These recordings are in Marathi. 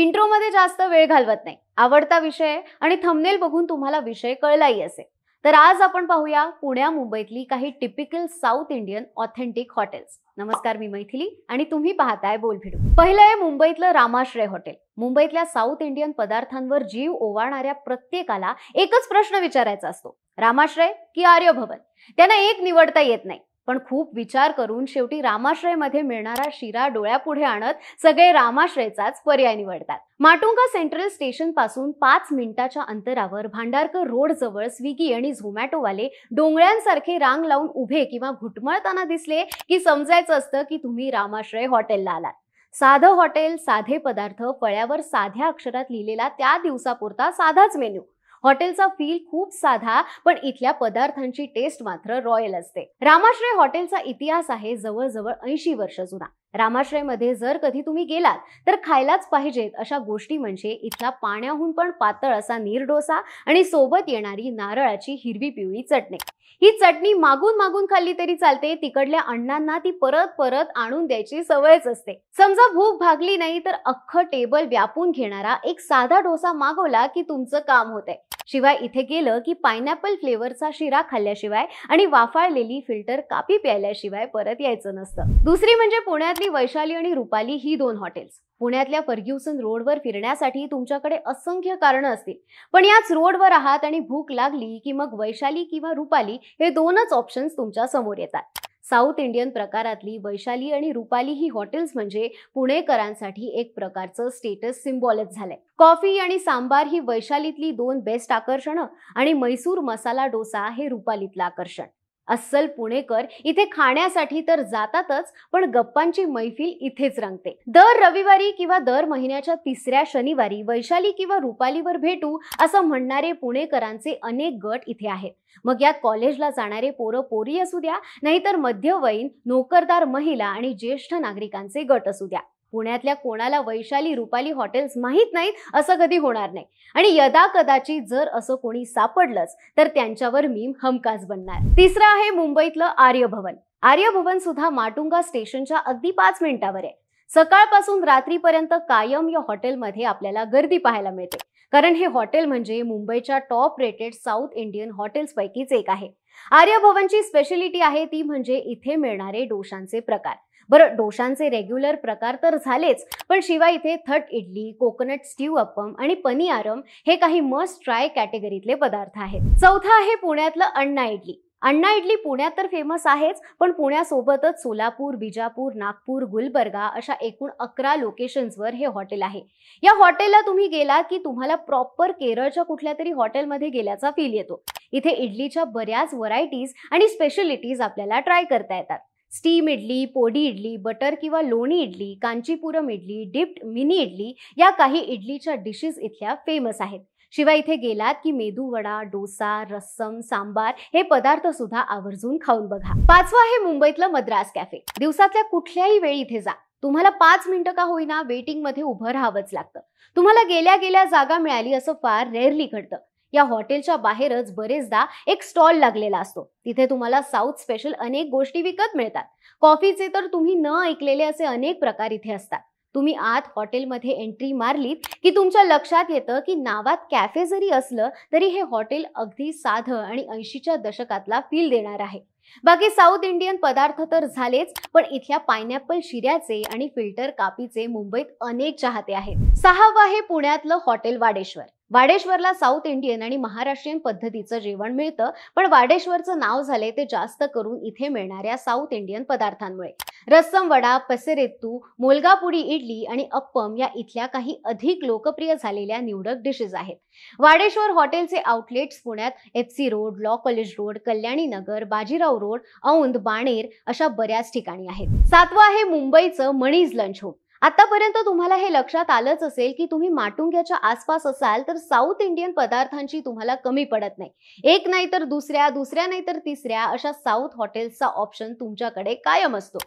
इंट्रोमध्ये जास्त वेळ घालवत नाही आवडता विषय आणि थंबनेल बघून तुम्हाला विषय कळलाही असेल तर आज आपण पाहूया पुण्या मुंबईतली काही typical South Indian authentic hotels नमस्कार मी मैथिली आणि तुम्ही पाहताय बोलभिडू पहिलं आहे मुंबईतलं रामाश्रय हॉटेल मुंबईतल्या साऊथ इंडियन पदार्थांवर जीव ओवाळणाऱ्या प्रत्येकाला एकच प्रश्न विचारायचा असतो रामाश्रय की आर्यभवन त्यांना एक निवडता येत नाही पण खूप विचार करून शेवटी रामाश्रयमध्ये मिळणारा शिरा डोळ्यापुढे आणत सगळे रामाश्रयचाच पर्याय निवडतात माटुंगा सेंट्रल स्टेशन पासून पाच मिनिटाच्या अंतरावर भांडारकर रोड जवळ स्विगी आणि झोमॅटोवाले डोंगळ्यांसारखे रांग लावून उभे किंवा घुटमळताना दिसले की समजायचं असतं की तुम्ही रामाश्रय हॉटेलला आलात साधं हॉटेल साधे पदार्थ फळ्यावर साध्या अक्षरात लिहिलेला त्या दिवसापुरता साधाच मेन्यू हॉटेलचा फील खूप साधा पण इथल्या पदार्थांची टेस्ट मात्र रॉयल असते रामाश्रय हॉटेलचा इतिहास आहे जवळजवळ ऐंशी वर्ष जुना मध्ये जर कधी तुम्ही गेलात तर खायलाच पाहिजेत अशा गोष्टी म्हणजे इथला पाण्याहून पण पातळ असा डोसा आणि सोबत येणारी नारळाची हिरवी पिवळी चटणी ही चटणी मागून मागून खाल्ली तरी चालते तिकडल्या अण्णांना ती परत परत आणून द्यायची सवयच असते समजा भूक भागली नाही तर अख्खं टेबल व्यापून घेणारा एक साधा डोसा मागवला की तुमचं काम होतंय शिवाय इथे गेलं की पायनॅपल फ्लेवरचा शिरा खाल्ल्याशिवाय आणि वाफाळलेली फिल्टर कापी प्यायल्याशिवाय परत यायचं नसतं दुसरी म्हणजे पुण्यातली वैशाली आणि रुपाली ही दोन हॉटेल्स पुण्यातल्या फर्ग्युसन रोडवर फिरण्यासाठी तुमच्याकडे असंख्य कारणं असतील पण याच रोडवर आहात आणि भूक लागली की मग वैशाली किंवा रुपाली हे दोनच ऑप्शन्स तुमच्या समोर येतात साऊथ इंडियन प्रकारातली वैशाली आणि रुपाली ही हॉटेल्स म्हणजे पुणेकरांसाठी एक प्रकारचं स्टेटस सिम्बॉलच झालंय कॉफी आणि सांबार ही वैशालीतली दोन बेस्ट आकर्षणं आणि मैसूर मसाला डोसा हे रुपालीतलं आकर्षण अस्सल पुणेकर इथे खाण्यासाठी तर जातातच पण गप्पांची मैफिल इथेच रंगते दर रविवारी किंवा दर महिन्याच्या तिसऱ्या शनिवारी वैशाली किंवा रुपालीवर भेटू असं म्हणणारे पुणेकरांचे अनेक गट इथे आहेत मग यात कॉलेजला जाणारे पोरं पोरी असू द्या नाहीतर मध्यवयीन नोकरदार महिला आणि ज्येष्ठ नागरिकांचे गट असू द्या पुण्यातल्या कोणाला वैशाली रुपाली हॉटेल्स माहीत नाहीत असं कधी होणार नाही आणि यदा कदाचित जर असं कोणी सापडलंच तर त्यांच्यावर मी हमकास बनणार तिसरं आहे मुंबईतलं आर्यभवन आर्यभवन सुद्धा माटुंगा स्टेशनच्या अगदी पाच मिनिटावर आहे सकाळपासून रात्रीपर्यंत कायम या हॉटेलमध्ये आपल्याला गर्दी पाहायला मिळते कारण हे हॉटेल म्हणजे मुंबईच्या टॉप रेटेड साऊथ इंडियन हॉटेल्सपैकीच एक आहे आर्यभवनची स्पेशलिटी आहे ती म्हणजे इथे मिळणारे डोशांचे प्रकार बरं डोशांचे रेग्युलर प्रकार तर झालेच पण शिवाय इथे थट इडली कोकोनट स्टीव अप्पम आणि पनी आरम हे काही मस्ट ट्राय कॅटेगरीतले पदार्थ आहेत चौथा आहे पुण्यातलं अण्णा इडली अण्णा इडली पुण्यात तर फेमस आहेच पण पुण्यासोबतच सोलापूर बिजापूर नागपूर गुलबर्गा अशा एकूण अकरा लोकेशन्सवर हे हॉटेल आहे या हॉटेलला तुम्ही गेला की तुम्हाला प्रॉपर केरळच्या कुठल्या तरी हॉटेलमध्ये गेल्याचा फील येतो इथे इडलीच्या बऱ्याच व्हरायटीज आणि स्पेशलिटीज आपल्याला ट्राय करता येतात स्टीम इडली पोडी इडली बटर किंवा लोणी इडली कांचीपुरम इडली डिप्ड मिनी इडली या काही इडलीच्या डिशेस इथल्या फेमस आहेत शिवाय इथे गेलात की मेदू वडा डोसा रस्सम सांबार हे पदार्थ सुद्धा आवर्जून खाऊन बघा पाचवा आहे मुंबईतलं मद्रास कॅफे दिवसातल्या कुठल्याही वेळी इथे जा तुम्हाला पाच मिनिटं का होईना वेटिंग मध्ये उभं राहावंच लागतं तुम्हाला गेल्या गेल्या जागा मिळाली असं फार रेअरली घडतं या हॉटेलच्या बाहेरच बरेचदा एक स्टॉल लागलेला असतो तिथे तुम्हाला साऊथ स्पेशल अनेक गोष्टी विकत मिळतात कॉफीचे तर तुम्ही न ऐकलेले असे अनेक प्रकार इथे असतात तुम्ही आत हॉटेलमध्ये एंट्री मारलीत की तुमच्या लक्षात येतं की नावात कॅफे जरी असलं तरी हे हॉटेल अगदी साधं आणि ऐंशीच्या दशकातला फील देणार आहे बाकी साऊथ इंडियन पदार्थ तर झालेच पण इथल्या पायनॅपल शिऱ्याचे आणि फिल्टर कापीचे मुंबईत अनेक चाहते आहेत सहावा हे पुण्यातलं हॉटेल वाडेश्वर वाडेश्वरला साऊथ इंडियन आणि महाराष्ट्रीयन पद्धतीचं जेवण मिळतं पण वाडेश्वरचं नाव झाले ते जास्त करून इथे मिळणाऱ्या साऊथ इंडियन पदार्थांमुळे रस्सम वडा पसेरेत्तू मोलगापुडी इडली आणि अप्पम या इथल्या काही अधिक लोकप्रिय झालेल्या निवडक डिशेस आहेत वाडेश्वर हॉटेलचे आउटलेट्स पुण्यात FC road law college road Kalyani Nagar Bajirao road Aundh Baner अशा बऱ्याच ठिकाणी आहेत सातवं आहे मुंबईचं मणीज लंच होम आतापर्यंत तुम्हाला हे लक्षात आलंच असेल की तुम्ही माटुंग्याच्या आसपास असाल तर साऊथ इंडियन पदार्थांची तुम्हाला कमी पडत नाही एक नाही तर दुसऱ्या दुसऱ्या नाही तर तिसऱ्या अशा साऊथ हॉटेल्सचा ऑप्शन तुमच्याकडे कायम असतो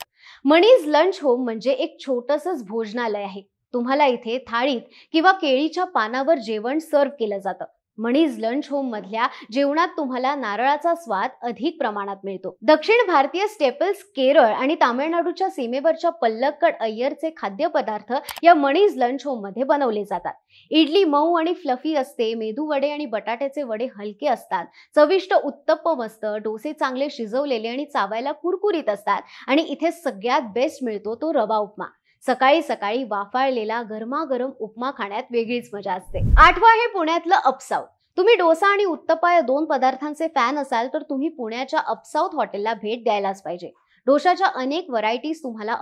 मणीज लंच होम म्हणजे एक छोटसच भोजनालय आहे तुम्हाला इथे थाळीत किंवा केळीच्या पानावर जेवण सर्व केलं जातं मणीज लंच होम मधल्या जेवणात तुम्हाला नारळाचा स्वाद अधिक प्रमाणात मिळतो दक्षिण भारतीय स्टेपल्स केरळ आणि तामिळनाडूच्या सीमेवरच्या पल्लक्कड अय्यरचे खाद्यपदार्थ या मणीज लंच होम मध्ये बनवले जातात इडली मऊ आणि फ्लफी असते मेदू वडे आणि बटाट्याचे वडे हलके असतात चविष्ट उत्तप्पम असतं डोसे चांगले शिजवलेले आणि चावायला कुरकुरीत असतात आणि इथे सगळ्यात बेस्ट मिळतो तो रवा उपमा सकाळी सकाळी वाफाळलेला गरमागरम उपमा खाण्यात वेगळीच मजा असते आठवा आहे पुण्यातलं अपसाव तुम्ही डोसा आणि उत्तप्पा या दोन पदार्थांचे फॅन असाल तर तुम्ही पुण्याच्या अपसाऊथ हॉटेलला भेट द्यायलाच पाहिजे डोशाच्या अनेक व्हरायटीज तुम्हाला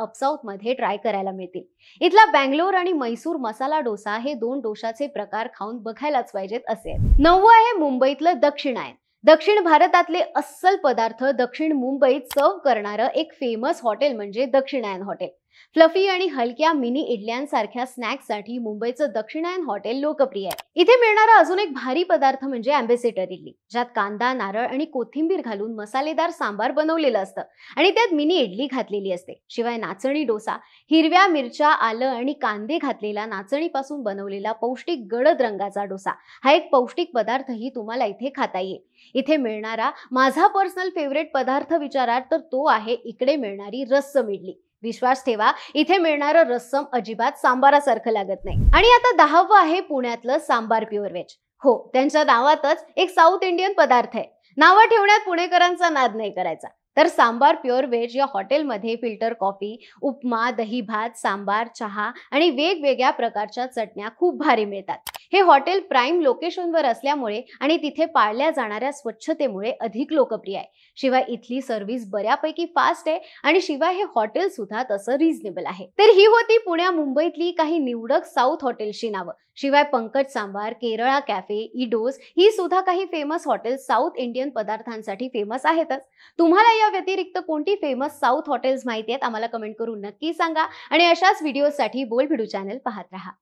मध्ये ट्राय करायला मिळतील इथला बँगलोर आणि मैसूर मसाला डोसा हे दोन डोशाचे प्रकार खाऊन बघायलाच पाहिजेत असे नववं आहे मुंबईतलं दक्षिणायन दक्षिण भारतातले अस्सल पदार्थ दक्षिण मुंबईत सर्व करणारं एक फेमस हॉटेल म्हणजे दक्षिणायन हॉटेल फ्लफी आणि हलक्या मिनी इडल्यांसारख्या स्नॅक्ससाठी मुंबईचं दक्षिणायन हॉटेल लोकप्रिय आहे इथे मिळणारा अजून एक भारी पदार्थ म्हणजे अँबेसिटर इडली ज्यात कांदा नारळ आणि कोथिंबीर घालून मसालेदार सांबार बनवलेलं असतं आणि त्यात मिनी इडली घातलेली असते शिवाय नाचणी डोसा हिरव्या मिरच्या आलं आणि कांदे घातलेला नाचणीपासून बनवलेला पौष्टिक गडद रंगाचा डोसा हा एक पौष्टिक पदार्थही तुम्हाला इथे खाता येईल इथे मिळणारा माझा पर्सनल फेवरेट पदार्थ विचारात तर तो आहे इकडे मिळणारी रस्सम इडली विश्वास ठेवा इथे मिळणारं रस्सम अजिबात सांबारासारखं लागत नाही आणि आता दहावं आहे पुण्यातलं सांबार प्युअर व्हेज हो त्यांच्या नावातच एक साऊथ इंडियन पदार्थ आहे नावं ठेवण्यात पुणेकरांचा नाद नाही करायचा तर सांबार प्युअर व्हेज या हॉटेलमध्ये फिल्टर कॉफी उपमा दही भात सांबार चहा आणि वेगवेगळ्या प्रकारच्या चटण्या खूप भारी मिळतात हे हॉटेल प्राईम लोकेशनवर असल्यामुळे आणि तिथे पाळल्या जाणाऱ्या स्वच्छतेमुळे अधिक लोकप्रिय आहे शिवाय इथली सर्व्हिस बऱ्यापैकी फास्ट आहे आणि शिवाय हे हॉटेल सुद्धा तसं रिझनेबल आहे तर ही होती पुण्या मुंबईतली काही निवडक साऊथ हॉटेलची नावं शिवाय पंकज सांबार केरळा कॅफे इडोस ही सुद्धा काही फेमस हॉटेल साऊथ इंडियन पदार्थांसाठी फेमस आहेतच तुम्हाला या व्यतिरिक्त कोणती फेमस साऊथ हॉटेल्स माहिती आहेत आम्हाला कमेंट करून नक्की सांगा आणि अशाच व्हिडिओसाठी बोल भिडू चॅनल पाहत राहा